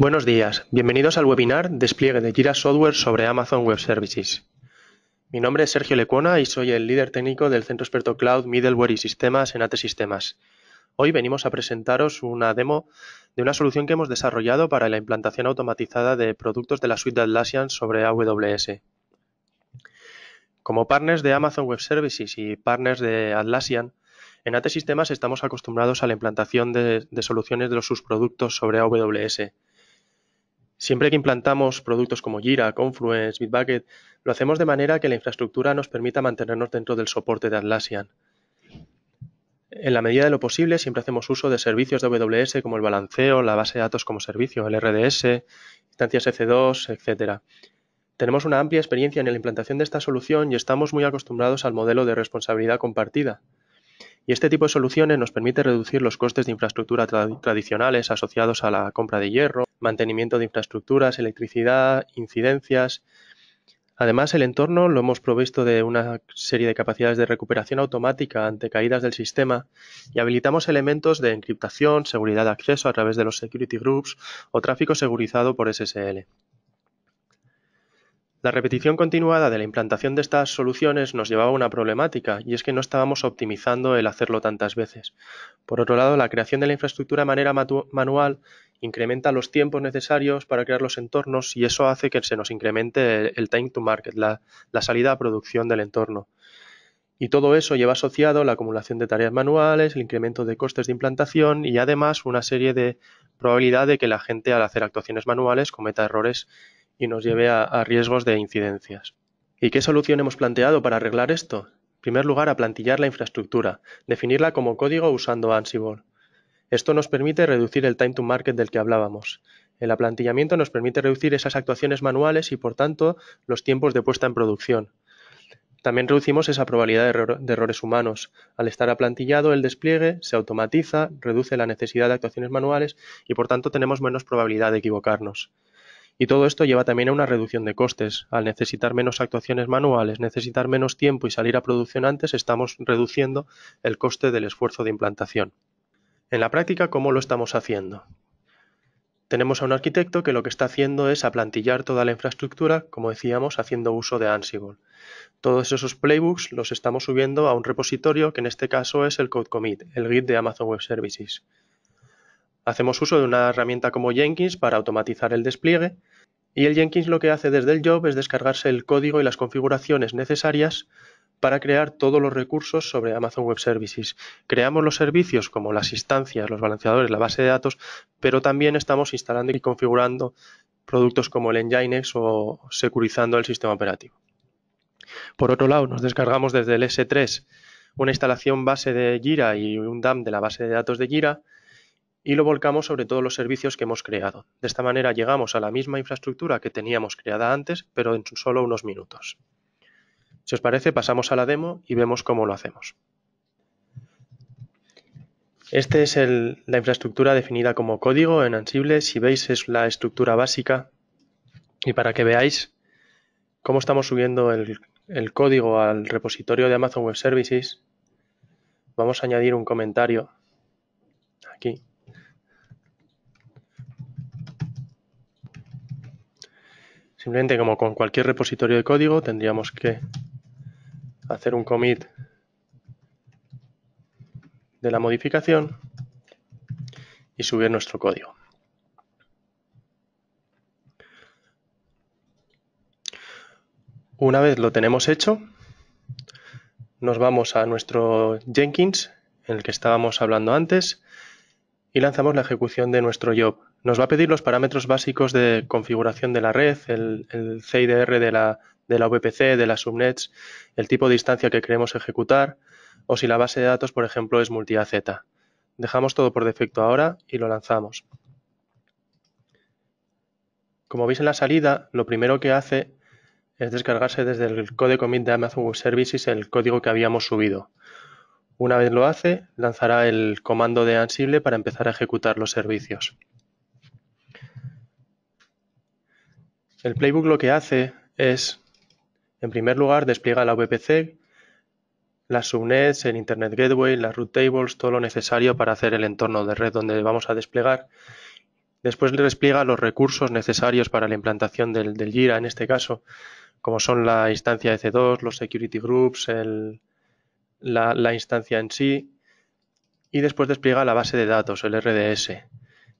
Buenos días, bienvenidos al webinar Despliegue de Jira Software sobre Amazon Web Services. Mi nombre es Sergio Lecuona y soy el líder técnico del Centro Experto Cloud, Middleware y Sistemas en AT Sistemas. Hoy venimos a presentaros una demo de una solución que hemos desarrollado para la implantación automatizada de productos de la suite de Atlassian sobre AWS. Como partners de Amazon Web Services y partners de Atlassian, en AT Sistemas estamos acostumbrados a la implantación de, de soluciones de los subproductos sobre AWS Siempre que implantamos productos como Jira, Confluence, Bitbucket, lo hacemos de manera que la infraestructura nos permita mantenernos dentro del soporte de Atlassian. En la medida de lo posible, siempre hacemos uso de servicios de AWS como el balanceo, la base de datos como servicio, el RDS, instancias EC2, etc. Tenemos una amplia experiencia en la implantación de esta solución y estamos muy acostumbrados al modelo de responsabilidad compartida. Y este tipo de soluciones nos permite reducir los costes de infraestructura tradicionales asociados a la compra de hierro, mantenimiento de infraestructuras, electricidad, incidencias. Además, el entorno lo hemos provisto de una serie de capacidades de recuperación automática ante caídas del sistema y habilitamos elementos de encriptación, seguridad de acceso a través de los security groups o tráfico segurizado por SSL. La repetición continuada de la implantación de estas soluciones nos llevaba a una problemática, y es que no estábamos optimizando el hacerlo tantas veces. Por otro lado, la creación de la infraestructura de manera manual incrementa los tiempos necesarios para crear los entornos y eso hace que se nos incremente el, time to market, la, salida a producción del entorno. Y todo eso lleva asociado la acumulación de tareas manuales, el incremento de costes de implantación y además una serie de probabilidad de que la gente al hacer actuaciones manuales cometa errores y nos lleve a, riesgos de incidencias. ¿Y qué solución hemos planteado para arreglar esto? En primer lugar, aplantillar la infraestructura, definirla como código usando Ansible. Esto nos permite reducir el time to market del que hablábamos. El aplantillamiento nos permite reducir esas actuaciones manuales y, por tanto, los tiempos de puesta en producción. También reducimos esa probabilidad de errores humanos. Al estar aplantillado, el despliegue se automatiza, reduce la necesidad de actuaciones manuales y, por tanto, tenemos menos probabilidad de equivocarnos. Y todo esto lleva también a una reducción de costes. Al necesitar menos actuaciones manuales, necesitar menos tiempo y salir a producción antes, estamos reduciendo el coste del esfuerzo de implantación. En la práctica, ¿cómo lo estamos haciendo? Tenemos a un arquitecto que lo que está haciendo es aplantillar toda la infraestructura, como decíamos, haciendo uso de Ansible. Todos esos playbooks los estamos subiendo a un repositorio que en este caso es el Code Commit, el Git de Amazon Web Services. Hacemos uso de una herramienta como Jenkins para automatizar el despliegue y el Jenkins lo que hace desde el job es descargarse el código y las configuraciones necesarias para crear todos los recursos sobre Amazon Web Services. Creamos los servicios como las instancias, los balanceadores, la base de datos, pero también estamos instalando y configurando productos como el Nginx o securizando el sistema operativo. Por otro lado, nos descargamos desde el S3 una instalación base de Jira y un DAM de la base de datos de Jira y lo volcamos sobre todos los servicios que hemos creado. De esta manera llegamos a la misma infraestructura que teníamos creada antes, pero en solo unos minutos. Si os parece, pasamos a la demo y vemos cómo lo hacemos. Esta es la infraestructura definida como código en Ansible. Si veis, es la estructura básica. Y para que veáis cómo estamos subiendo el código al repositorio de Amazon Web Services, vamos a añadir un comentario aquí Simplemente como con cualquier repositorio de código tendríamos que hacer un commit de la modificación y subir nuestro código. Una vez lo tenemos hecho, nos vamos a nuestro Jenkins, en el que estábamos hablando antes, y lanzamos la ejecución de nuestro job. Nos va a pedir los parámetros básicos de configuración de la red, el, CIDR de la, de la VPC, de las subnets, el tipo de instancia que queremos ejecutar o si la base de datos, por ejemplo, es multi Dejamos todo por defecto ahora y lo lanzamos. Como veis en la salida, lo primero que hace es descargarse desde el code commit de Amazon Web Services el código que habíamos subido. Una vez lo hace, lanzará el comando de Ansible para empezar a ejecutar los servicios. El playbook lo que hace es, en primer lugar, despliega la VPC, las subnets, el Internet Gateway, las root tables, todo lo necesario para hacer el entorno de red donde vamos a desplegar. Después le despliega los recursos necesarios para la implantación del, Jira, en este caso, como son la instancia EC2, los security groups, el, la, instancia en sí y después despliega la base de datos, el RDS.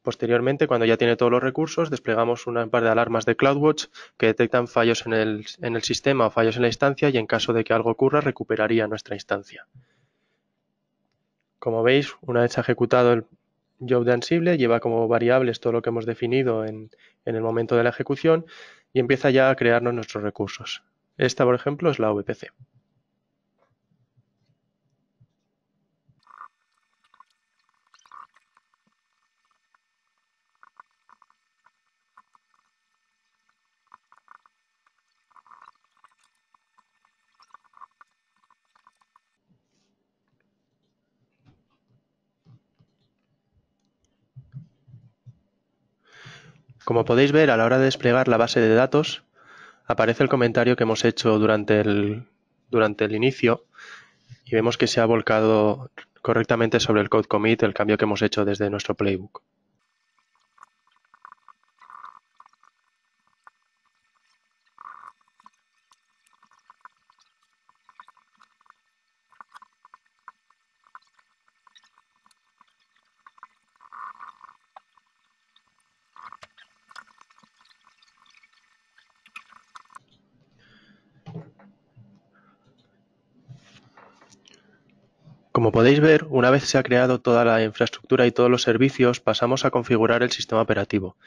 Posteriormente, cuando ya tiene todos los recursos, desplegamos un par de alarmas de CloudWatch que detectan fallos en el, sistema o fallos en la instancia y en caso de que algo ocurra recuperaría nuestra instancia. Como veis, una vez ejecutado el job de Ansible, lleva como variables todo lo que hemos definido en, en el momento de la ejecución y empieza ya a crearnos nuestros recursos. Esta, por ejemplo, es la VPC. Como podéis ver a la hora de desplegar la base de datos, aparece el comentario que hemos hecho durante el, durante el inicio y vemos que se ha volcado correctamente sobre el code commit el cambio que hemos hecho desde nuestro playbook. Como podéis ver, una vez se ha creado toda la infraestructura y todos los servicios, pasamos a configurar el sistema operativo.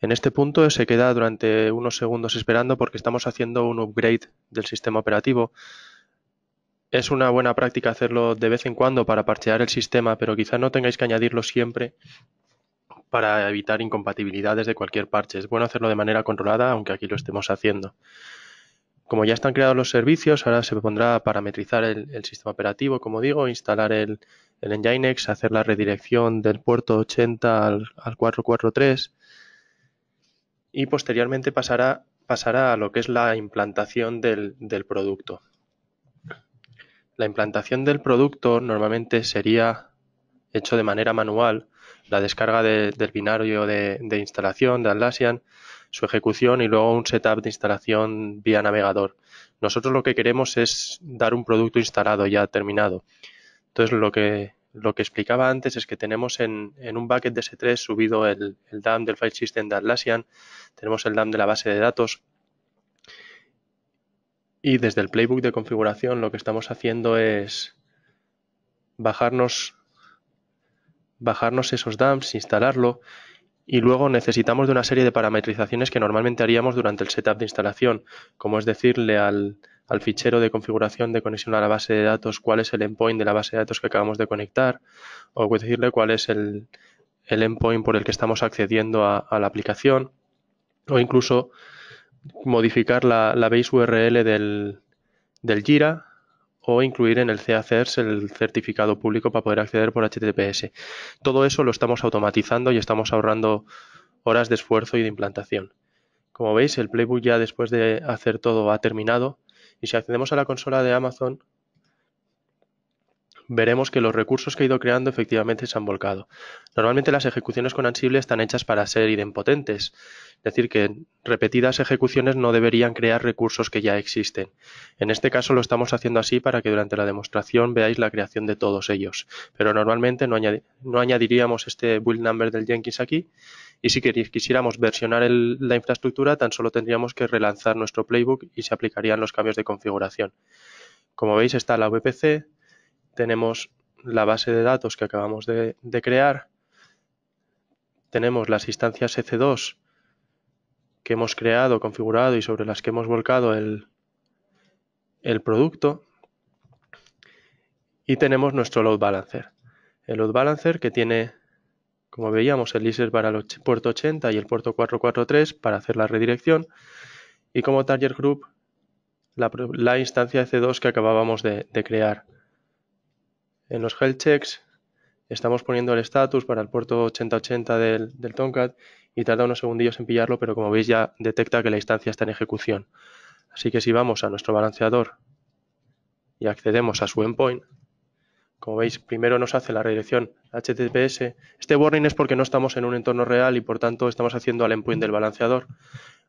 En este punto se queda durante unos segundos esperando porque estamos haciendo un upgrade del sistema operativo. Es una buena práctica hacerlo de vez en cuando para parchear el sistema, pero quizá no tengáis que añadirlo siempre para evitar incompatibilidades de cualquier parche. Es bueno hacerlo de manera controlada, aunque aquí lo estemos haciendo. Como ya están creados los servicios, ahora se pondrá a parametrizar el, sistema operativo, como digo, instalar el, el Nginx, hacer la redirección del puerto 80 al, 443 y posteriormente pasará, pasará, a lo que es la implantación del, del producto. La implantación del producto normalmente sería hecho de manera manual, la descarga del binario de, instalación de Atlassian, su ejecución y luego un setup de instalación vía navegador. Nosotros lo que queremos es dar un producto instalado ya terminado. Entonces lo que, lo que explicaba antes es que tenemos en, un bucket de S3 subido el, el DAM del file system de Atlassian, tenemos el DAM de la base de datos, y desde el playbook de configuración lo que estamos haciendo es bajarnos bajarnos esos dumps, instalarlo y luego necesitamos de una serie de parametrizaciones que normalmente haríamos durante el setup de instalación, como es decirle al, fichero de configuración de conexión a la base de datos cuál es el endpoint de la base de datos que acabamos de conectar o decirle cuál es el, endpoint por el que estamos accediendo a, la aplicación o incluso modificar la, base URL del, del Jira o incluir en el CACERS el certificado público para poder acceder por HTTPS. Todo eso lo estamos automatizando y estamos ahorrando horas de esfuerzo y de implantación. Como veis, el playbook ya después de hacer todo ha terminado y si accedemos a la consola de Amazon veremos que los recursos que he ido creando efectivamente se han volcado. Normalmente las ejecuciones con Ansible están hechas para ser idempotentes, es decir, que repetidas ejecuciones no deberían crear recursos que ya existen. En este caso lo estamos haciendo así para que durante la demostración veáis la creación de todos ellos, pero normalmente no, añadiríamos este build number del Jenkins aquí y si quisiéramos versionar la infraestructura tan solo tendríamos que relanzar nuestro playbook y se aplicarían los cambios de configuración. Como veis está la VPC, tenemos la base de datos que acabamos de, crear, tenemos las instancias EC2 que hemos creado, configurado y sobre las que hemos volcado el, producto y tenemos nuestro load balancer. El load balancer que tiene, como veíamos, el listener para el puerto 80 y el puerto 443 para hacer la redirección y como target group la, instancia ec 2 que acabábamos de crear en los health checks estamos poniendo el estatus para el puerto 8080 del, del Tomcat y tarda unos segundillos en pillarlo, pero como veis ya detecta que la instancia está en ejecución. Así que si vamos a nuestro balanceador y accedemos a su endpoint, como veis, primero nos hace la redirección HTTPS. Este warning es porque no estamos en un entorno real y por tanto estamos haciendo al endpoint del balanceador.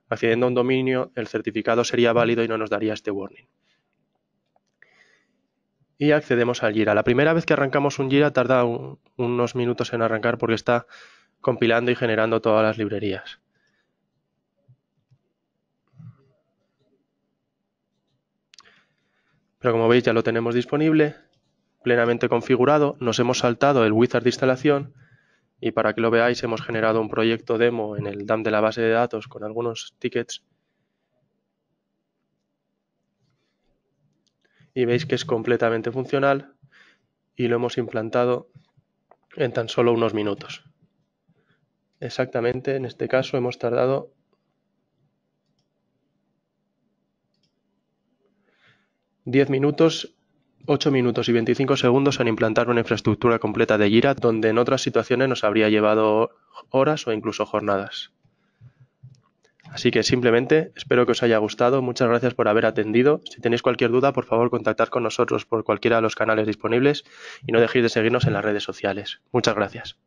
Accediendo a un dominio, el certificado sería válido y no nos daría este warning y accedemos al Jira. La primera vez que arrancamos un Jira tarda unos minutos en arrancar porque está compilando y generando todas las librerías. Pero como veis ya lo tenemos disponible, plenamente configurado. Nos hemos saltado el wizard de instalación y para que lo veáis hemos generado un proyecto demo en el DAM de la base de datos con algunos tickets y veis que es completamente funcional y lo hemos implantado en tan solo unos minutos. Exactamente, en este caso hemos tardado ...10 minutos, 8 minutos y 25 segundos en implantar una infraestructura completa de Jira, donde en otras situaciones nos habría llevado horas o incluso jornadas. Así que simplemente espero que os haya gustado. Muchas gracias por haber atendido. Si tenéis cualquier duda, por favor, contactad con nosotros por cualquiera de los canales disponibles y no dejéis de seguirnos en las redes sociales. Muchas gracias.